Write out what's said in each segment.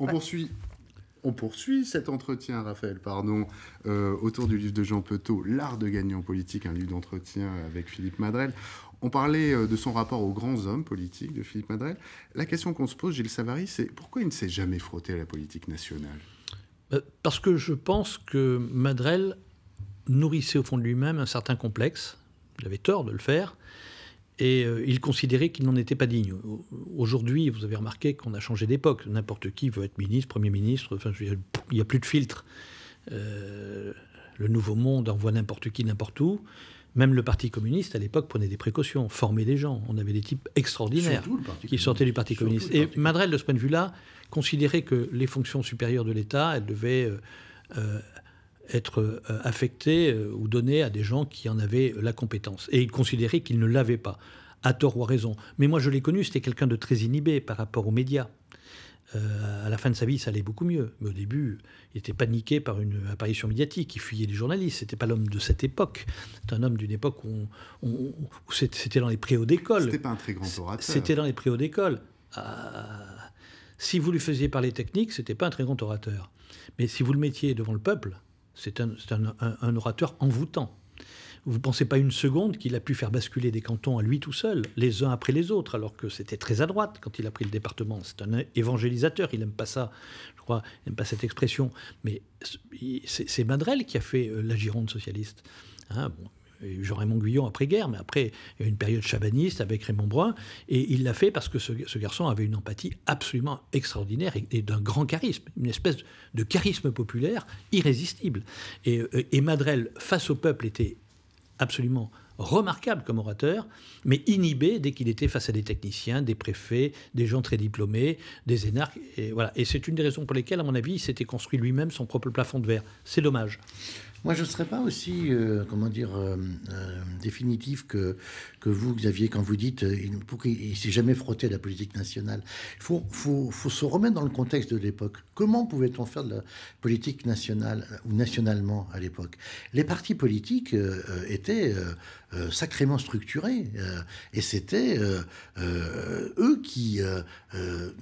On poursuit cet entretien, Raphaël, pardon, euh, autour du livre de Jean Petot, L'art de gagner en politique, un livre d'entretien avec Philippe Madrel. On parlait euh, de son rapport aux grands hommes politiques de Philippe Madrel. La question qu'on se pose, Gilles Savary, c'est pourquoi il ne s'est jamais frotté à la politique nationale euh, Parce que je pense que Madrel nourrissait au fond de lui-même un certain complexe, il avait tort de le faire, et euh, il considérait qu'il n'en était pas digne. Aujourd'hui, vous avez remarqué qu'on a changé d'époque. N'importe qui veut être ministre, Premier ministre, enfin, il n'y a plus de filtre. Euh, le Nouveau Monde envoie n'importe qui, n'importe où. Même le Parti communiste, à l'époque, prenait des précautions, formait des gens. On avait des types extraordinaires qui sortaient du Parti communiste. Et Madrel, de ce point de vue-là, considérait que les fonctions supérieures de l'État, elles devaient... Euh, être euh, affecté euh, ou donné à des gens qui en avaient la compétence. Et il considérait qu'il ne l'avait pas, à tort ou à raison. Mais moi, je l'ai connu, c'était quelqu'un de très inhibé par rapport aux médias. Euh, à la fin de sa vie, ça allait beaucoup mieux. Mais au début, il était paniqué par une apparition médiatique. Il fuyait les journalistes. C'était pas l'homme de cette époque. C'est un homme d'une époque où, c'était dans les préaux d'école. C'était pas un très grand orateur. C'était dans les préaux d'école. Ah, si vous lui faisiez parler technique, c'était pas un très grand orateur. Mais si vous le mettiez devant le peuple, c'est un, orateur envoûtant. Vous ne pensez pas une seconde qu'il a pu faire basculer des cantons à lui tout seul, les uns après les autres, alors que c'était très à droite quand il a pris le département. C'est un évangélisateur, il n'aime pas ça, je crois, il n'aime pas cette expression. Mais c'est Madrel qui a fait euh, la Gironde socialiste. Hein, bon, Jean-Raymond Guyon après-guerre, mais après, une période chabaniste avec Raymond Brun, et il l'a fait parce que ce, garçon avait une empathie absolument extraordinaire et, d'un grand charisme, une espèce de charisme populaire irrésistible. Et, et euh, Madrel, face au peuple, était absolument remarquable comme orateur, mais inhibé dès qu'il était face à des techniciens, des préfets, des gens très diplômés, des énarques. Et, voilà. et c'est une des raisons pour lesquelles, à mon avis, il s'était construit lui-même son propre plafond de verre. C'est dommage. Moi, je ne serais pas aussi, euh, comment dire, euh, euh, définitif que, que vous, Xavier, quand vous dites il ne s'est jamais frotté à la politique nationale. Il faut, faut, faut, se remettre dans le contexte de l'époque. Comment pouvait-on faire de la politique nationale ou nationalement à l'époque Les partis politiques étaient sacrément structurés et c'était eux qui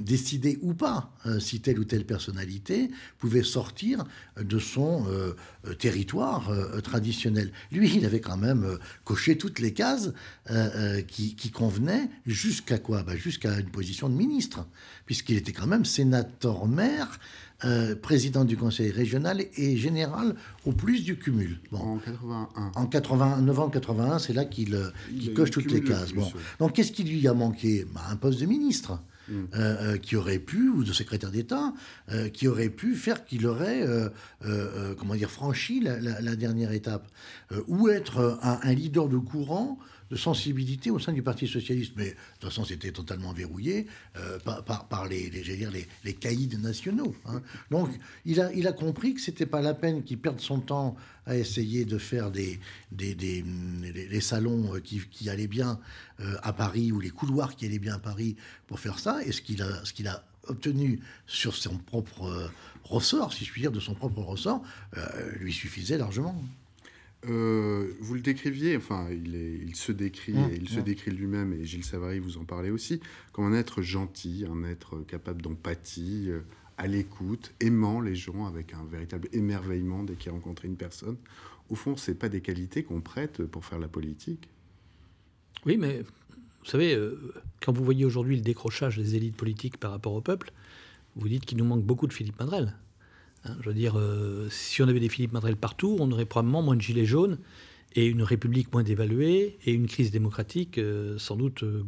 décidaient ou pas si telle ou telle personnalité pouvait sortir de son territoire euh, euh, traditionnel. Lui, il avait quand même euh, coché toutes les cases qui, convenaient jusqu'à quoi bah, Jusqu'à une position de ministre, puisqu'il était quand même sénateur-maire. président du conseil régional et général au plus du cumul. En 81. En 80, novembre 81, c'est là qu'il coche toutes les cases. bon. Donc qu'est-ce qui lui a manqué bah, Un poste de ministre. Euh, euh, qui aurait pu, ou de secrétaire d'État, euh, qui aurait pu faire qu'il aurait, comment dire, franchi la, dernière étape. ou être un, leader de courant de sensibilité au sein du Parti socialiste. Mais de toute façon, c'était totalement verrouillé euh, par, par, les, les, les, les caïds nationaux. Hein. Donc, il a, il a compris que c'était pas la peine qu'il perde son temps à essayer de faire des, des, salons euh, qui, qui, allaient bien euh, à Paris ou les couloirs qui allaient bien à Paris pour faire ça. Et ce qu'il a, ce qu'il a obtenu sur son propre ressort, si je puis dire, de son propre ressort, lui suffisait largement. Euh, vous le décriviez, enfin, il, il se décrit, mmh, il se mmh. décrit lui-même, et Gilles Savary vous en parlait aussi, comme un être gentil, un être capable d'empathie, euh, à l'écoute, aimant les gens avec un véritable émerveillement dès qu'il rencontré une personne. Au fond, ce pas des qualités qu'on prête pour faire la politique. Oui, mais vous savez, euh, quand vous voyez aujourd'hui le décrochage des élites politiques par rapport au peuple, vous dites qu'il nous manque beaucoup de Philippe Madrel Hein, je veux dire, euh, si on avait des Philippe Madrel partout, on aurait probablement moins de gilets jaunes et une République moins dévaluée et une crise démocratique euh, sans doute euh,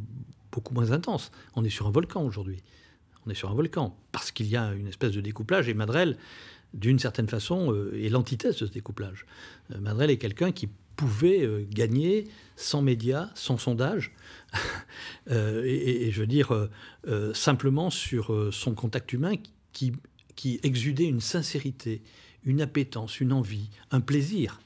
beaucoup moins intense. On est sur un volcan aujourd'hui. On est sur un volcan parce qu'il y a une espèce de découplage et Madrel, d'une certaine façon, est l'antithèse de ce découplage. Madrel est quelqu'un qui pouvait gagner sans médias, sans sondage, et, je veux dire simplement sur son contact humain qui, qui exudait une sincérité, une appétence, une envie, un plaisir.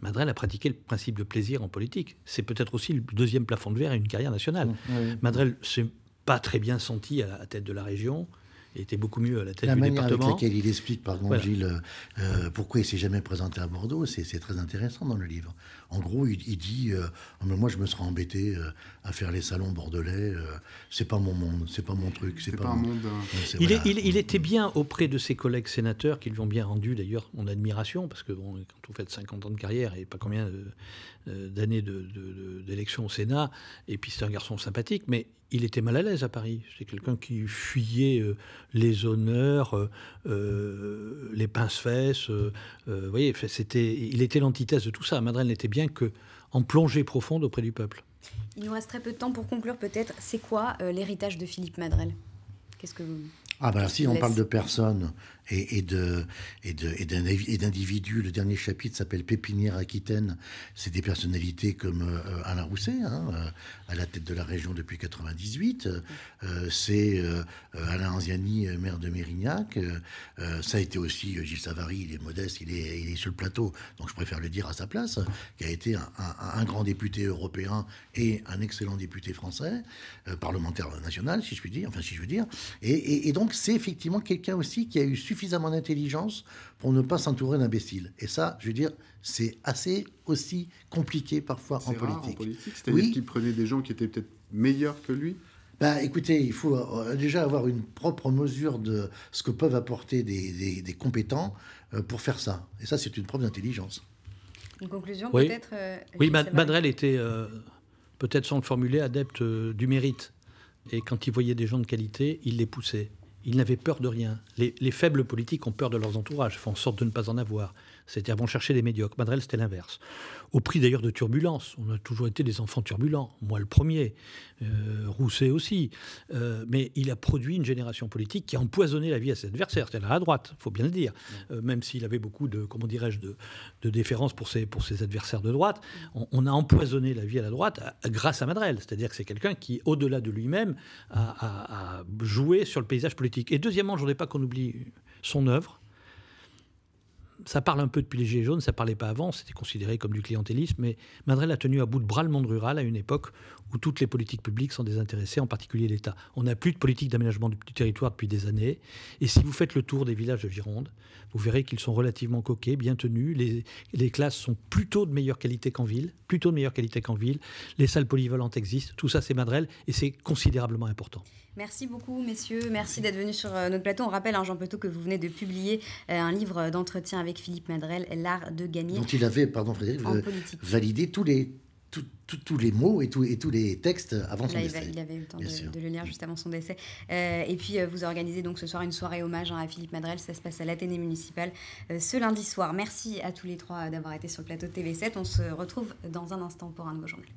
Madrelle a pratiqué le principe de plaisir en politique. C'est peut-être aussi le deuxième plafond de verre à une carrière nationale. Madrel s'est pas très bien senti à la tête de la région il était beaucoup mieux à la tête la manière Avec laquelle il explique, pardon voilà. Euh, euh, pourquoi il s'est jamais présenté à Bordeaux, c'est très intéressant dans le livre. En gros, il, dit euh, oh, moi je me serais embêté à faire les salons bordelais, c'est pas mon monde, c'est pas mon truc, c'est pas, pas, mon... monde. il, était bien auprès de ses collègues sénateurs qui lui ont bien rendu d'ailleurs mon admiration parce que quand on fait 50 ans de carrière et pas combien d'années d'élection de, au Sénat, et puis c'est un garçon sympathique, mais il était mal à l'aise à Paris. c'est quelqu'un qui fuyait euh, les honneurs, euh, euh, les pinces-fesses. vous voyez, c'était, il était l'antithèse de tout ça. Madrel n'était bien que en plongée profonde auprès du peuple. Il nous reste très peu de temps pour conclure peut-être. C'est quoi l'héritage de Philippe Madrel Qu'est-ce que vous... Ah ben si on parle de personnes et, et de et d'individus, le dernier chapitre s'appelle Pépinière Aquitaine. C'est des personnalités comme euh, Alain Rousset, hein, euh, à la tête de la région depuis 98. Euh, c'est Alain Anziani, maire de Mérignac. ça a été aussi Gilles Savary, il est modeste, il est, il est sur le plateau, donc je préfère le dire à sa place, qui a été un, un, grand député européen et un excellent député français, parlementaire national, si je puis dire, enfin si je veux dire. et, et, et donc donc, c'est effectivement quelqu'un aussi qui a eu suffisamment d'intelligence pour ne pas s'entourer d'imbéciles. Et ça, je veux dire, c'est assez aussi compliqué parfois en, politique. en C'est-à-dire qu'il prenait des gens qui étaient peut-être meilleurs que lui bah, écoutez, il faut euh, déjà avoir une propre mesure de ce que peuvent apporter des, compétents euh, pour faire ça. Et ça, c'est une preuve d'intelligence. Une conclusion peut-être euh, Oui, Madrel était, peut-être sans le formuler, adepte du mérite. Et quand il voyait des gens de qualité, il les poussait. Ils n'avaient peur de rien. Les, faibles politiques ont peur de leurs entourages, font en sorte de ne pas en avoir. C'était avant chercher les médiocres. Madrel, c'était l'inverse. Au prix d'ailleurs de turbulences. On a toujours été des enfants turbulents. Moi le premier. Euh, Rousset aussi. Euh, mais il a produit une génération politique qui a empoisonné la vie à ses adversaires. cest à à la droite, il faut bien le dire. Euh, même s'il avait beaucoup de, comment dirais-je, de, de déférence pour ses, pour ses adversaires de droite, on, a empoisonné la vie à la droite grâce à Madrel. C'est-à-dire que c'est quelqu'un qui, au-delà de lui-même, a, a joué sur le paysage politique. Et deuxièmement, je ne voudrais pas qu'on oublie son œuvre, ça parle un peu depuis les Gilets jaunes, ça parlait pas avant, c'était considéré comme du clientélisme, mais Madrel a tenu à bout de bras le monde rural à une époque où toutes les politiques publiques sont désintéressées, en particulier l'État. On n'a plus de politique d'aménagement du territoire depuis des années, et si vous faites le tour des villages de Gironde, vous verrez qu'ils sont relativement coquets, bien tenus, les, classes sont plutôt de meilleure qualité qu'en ville, plutôt de meilleure qualité qu'en ville, les salles polyvalentes existent, tout ça c'est Madrel, et c'est considérablement important. Merci beaucoup, messieurs. Merci d'être venus sur euh, notre plateau. On rappelle, hein, Jean Petot, que vous venez de publier euh, un livre d'entretien avec Philippe Madrel, L'art de gagner. Dont il avait, pardon Frédéric, euh, validé tous les, tous les mots et, et, tous les textes avant son il décès. Il avait eu le temps de, le lire juste avant son décès. et puis, vous organisez donc ce soir une soirée hommage hein, à Philippe Madrel. Ça se passe à l'Athénée municipale ce lundi soir. Merci à tous les trois d'avoir été sur le plateau de TV7. On se retrouve dans un instant pour un nouveau journal.